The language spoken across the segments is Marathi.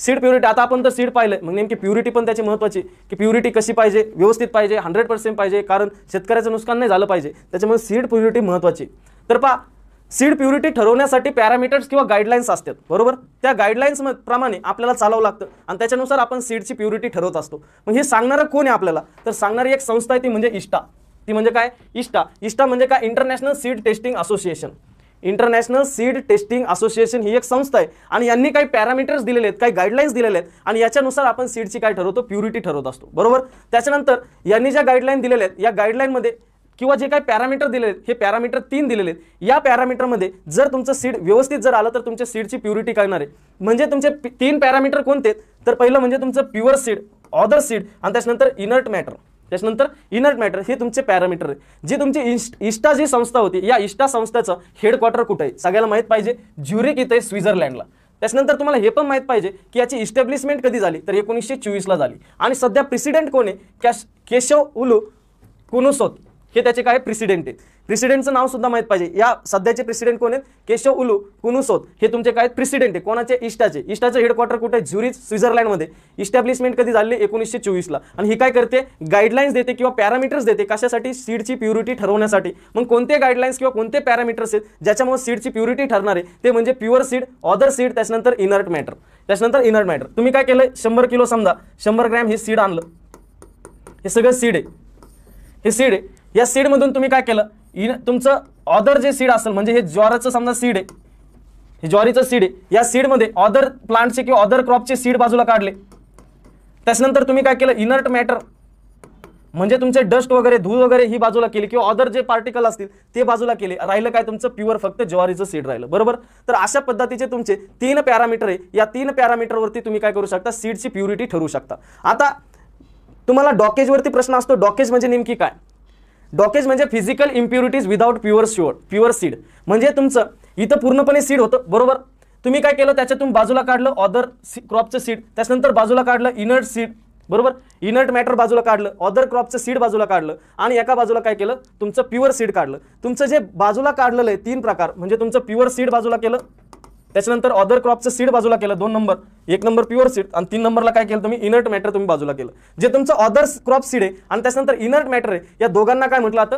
सीड प्युरिटी आता आपण तर सीड पाहिलं मग नेमकी प्युरिटी पण त्याची महत्वाची की प्युरिटी कशी पाहिजे व्यवस्थित पाहिजे हंड्रेड पर्सेंट पाहिजे कारण शेतकऱ्याचं नुकसान नाही झालं पाहिजे त्याच्यामुळे सीड प्युरिटी महत्वाची तर पा सीड प्युरिटी ठरवण्यासाठी पॅरामीटर्स किंवा गाईडलाईन्स असतात बरोबर त्या गाईडलाईन्स प्रमाणे आपल्याला चालावं लागतं आणि त्याच्यानुसार आपण सीडची प्युरिटी ठरवत असतो मग हे सांगणारं कोण आहे आपल्याला तर सांगणारी एक संस्था आहे ती म्हणजे इष्टा ती म्हणजे काय इष्टा इष्टा म्हणजे काय international seed testing association international seed testing association ही एक संस्था आहे आणि यांनी काही पॅरामीटर्स दिलेले आहेत काही गाईडलाईन्स दिलेले आहेत आणि याच्यानुसार आपण सीडची काय ठरवतो प्युरिटी ठरवत असतो बरोबर त्याच्यानंतर यांनी ज्या गाईडलाईन दिलेल्या आहेत या गाईडलाईनमध्ये किंवा जे काही पॅरामीटर दिलेले आहेत हे पॅरामीटर तीन दिलेले आहेत या पॅरामीटरमध्ये जर तुमचं सीड व्यवस्थित जर आलं तर तुमच्या सीडची प्युरिटी करणार आहे म्हणजे तुमचे तीन पॅरामीटर कोणते तर पहिलं म्हणजे तुमचं प्युअर सीड ऑदर सीड आणि त्याच्यानंतर इनर्ट मॅटर त्याच्यानंतर इनर्ट मॅटर हे तुमचे पॅरामीटर आहे जे तुमची इस्ट इष्टा जी संस्था होती या इष्टा संस्थेचं हेडक्वार्टर कुठं आहे सगळ्याला माहीत पाहिजे ज्युरिक इथं आहे त्याच्यानंतर तुम्हाला हे पण माहीत पाहिजे की याची इस्टॅब्लिशमेंट कधी झाली तर एकोणीसशे चोवीसला झाली आणि सध्या प्रेसिडेंट कोण आहे कॅश केशव उलू कुनुसोत हे त्याचे काय प्रेसिडेंट आहेत प्रेसिडेंटचं नाव सुद्धा माहीत पाहिजे या सध्याचे प्रेसिडेंट कोण आहेत केशव उलू कुनुसोत हे तुमचे काय प्रेसिडेंट आहे कोणाचे इष्टाचे इष्टाचे हेडक्वार्टर कुठे झुरीच स्वित्झर्लंडमध्ये इस्टॅब्लिशमेंट कधी झाले एकोणीसशे चोवीसला आणि ही काय करते गाईडलाईन्स देते किंवा पॅरामीटर्स देते कशासाठी सीडची प्युरिटी ठरवण्यासाठी मग कोणते गाईडलाईन्स किंवा कोणते पॅरामीटर्स आहेत ज्याच्यामुळे सीडची प्युरिटी ठरणार आहे ते म्हणजे प्युअर सीड ऑदर सीड त्याच्यानंतर इनर्ट मॅटर त्याच्यानंतर इनर्ट मॅटर तुम्ही काय केलं शंभर किलो समजा शंभर ग्रॅम हे सीड आणलं हे सगळं सीड आहे हे सीड आहे या सीडमधून तुम्ही काय केलं इन तुमचं ऑदर जे सीड असेल म्हणजे हे ज्वारीचं समजा सीड आहे हे ज्वारीचं सीड आहे या सीडमध्ये ऑदर प्लांटचे किंवा ऑदर क्रॉपचे सीड बाजूला काढले त्याच्यानंतर तुम्ही काय केलं इनर्ट मॅटर म्हणजे तुमचे डस्ट वगैरे धूळ वगैरे ही बाजूला केली किंवा ऑदर जे पार्टिकल असतील ते बाजूला केले राहिलं काय तुमचं प्युअर फक्त ज्वारीचं सीड राहिलं बरोबर तर अशा पद्धतीचे तुमचे तीन पॅरामीटर आहे या तीन पॅरामीटरवरती तुम्ही काय करू शकता सीडची प्युरिटी ठरू शकता आता तुम्हाला डॉकेजवरती प्रश्न असतो डॉकेज म्हणजे नेमकी काय डॉकेज म्हणजे physical impurities without pure sure pure seed म्हणजे तुमचं इथं पूर्णपणे सीड होतं बरोबर तुम्ही काय केलं त्याच्यातून बाजूला काढलं ऑदर सी क्रॉपचं सीड त्याच्यानंतर बाजूला काढलं इनर्ट सीड बरोबर इनर्ट मॅटर बाजूला काढलं ऑदर क्रॉपचं सीड बाजूला काढलं आणि एका बाजूला काय केलं तुमचं प्युअर सीड काढलं तुमचं जे बाजूला काढलेलं आहे तीन प्रकार म्हणजे तुमचं प्युअर सीड बाजूला केलं त्याच्यानंतर ऑदर क्रॉपचं सीड बाजूला केलं दोन नंबर एक नंबर प्युअर सीड आणि तीन नंबरला काय केलं तुम्ही इनर्ट मॅटर तुम्ही बाजूला केलं जे तुमचं अदर क्रॉप सीड आहे आणि त्याच्यानंतर इनर्ट मॅटर आहे या दोघांना काय म्हटलं आता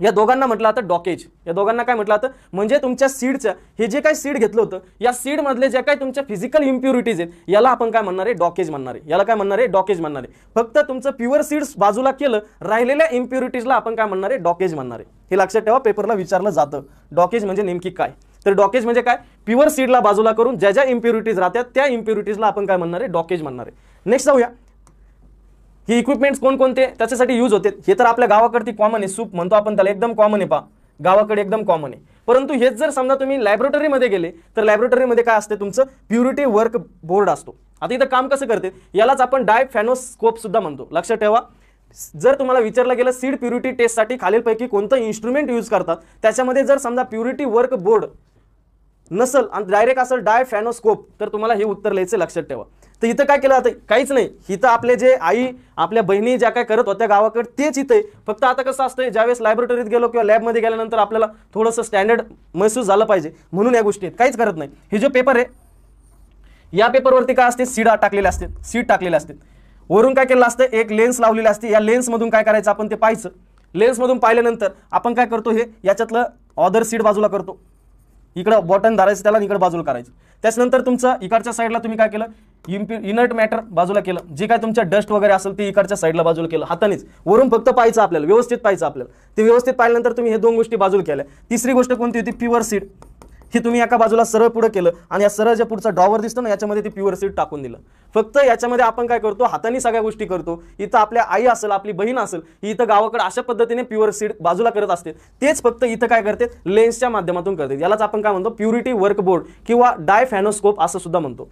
या दोघांना म्हटलं आता डॉकेज या दोघांना काय म्हटलं आता म्हणजे तुमच्या सीडचं हे जे काय सीड घेतलं होतं या सीडमधले ज्या काय तुमच्या फिजिकल इम्प्युरिटीज आहेत याला आपण काय म्हणणार आहे डॉकेज म्हणणार आहे याला काय म्हणणार आहे डॉकेज म्हणणार आहे फक्त तुमचं प्युअर सीड्स बाजूला केलं राहिलेल्या इम्प्युरिटीजला आपण काय म्हणणार आहे डॉकेज म्हणणार आहे हे लक्षात ठेवा पेपरला विचारलं जातं डॉकेज म्हणजे नेमकी काय तर डॉकेज म्हणजे काय प्युअर सीडला बाजूला करून ज्या ज्या इम्प्युरिटीज राहतात त्या इम्प्युरिटीजला आपण काय म्हणणार आहे डॉकेज म्हणणार आहे नेक्स्ट जाऊया हे इक्विपमेंट्स कोणकोणते त्याच्यासाठी यूज होते हे तर आपल्या गावाकडती कॉमन आहे सूप म्हणतो आपण त्याला एकदम कॉमन आहे पा गावाकडे एकदम कॉमन आहे परंतु हेच जर समजा तुम्ही लॅबोरेटरीमध्ये गेले तर लॅबोरेटरीमध्ये काय असते तुमचं प्युरिटी वर्क बोर्ड असतो आता इथं काम कसं करते यालाच आपण डायफॅनोस्कोप सुद्धा म्हणतो लक्षात ठेवा जर तुम्हाला विचारलं गेलं सीड प्युरिटी टेस्टसाठी खालीलपैकी कोणतं इन्स्ट्रुमेंट यूज करतात त्याच्यामध्ये जर समजा प्युरिटी वर्क बोर्ड नसल आणि डायरेक्ट असेल डाय फॅनोस्कोप तर तुम्हाला हे उत्तर लिहायचं लक्षात ठेवा तर इथं काय केलं जातं काहीच नाही इथं आपले जे आई आपल्या बहिणी ज्या काय करत होत्या गावाकडे तेच इथे फक्त आता कसं असतं ज्यावेळेस लॅबोरेटरीत गेलो किंवा लॅबमध्ये गेल्यानंतर आपल्याला थोडंसं स्टँडर्ड महसूस झालं पाहिजे म्हणून या गोष्टी काहीच करत नाही हे जो पेपर आहे या पेपरवरती काय असते सीड टाकलेले असते सीड टाकलेले असते वरून काय केलं असतं एक लेन्स लावलेली असते या लेन्समधून काय करायचं आपण ते पाहायचं लेन्समधून पाहिल्यानंतर आपण काय करतो हे याच्यातलं ऑदर सीड बाजूला करतो इकडं बॉटन धरायचं त्याला इकडं बाजूला करायचं त्याच्यानंतर तुमचं इकडच्या साईडला तुम्ही काय केलं इम्पि इनर्ट मॅटर बाजूला केलं जे काय तुमच्या डस्ट वगैरे असेल ते इकडच्या साईडला बाजूला केलं हातानेच वरून फक्त पाहायचं आपल्याला व्यवस्थित पाहायचं आपल्याला ते व्यवस्थित पाहिल्यानंतर तुम्ही हे दोन गोष्टी बाजूला केल्या तिसरी गोष्ट कोणती होती प्युअर सीड हे तुम्ही एका बाजूला सरळ पुढं केलं आणि या सरळ जे पुढचा डॉवर दिसतो ना याच्यामध्ये ते प्युअर सीड टाकून दिलं फक्त याच्यामध्ये आपण काय करतो हाताने सगळ्या गोष्टी करतो इथं आपल्या आई असेल आपली बहीण असेल ही इथं गावाकडे अशा पद्धतीने प्युअर सीड बाजूला करत असते तेच फक्त इथं काय करते लेन्सच्या माध्यमातून करते यालाच आपण काय म्हणतो प्युरिटी वर्क बोर्ड किंवा डायफॅनोस्कोप असं सुद्धा म्हणतो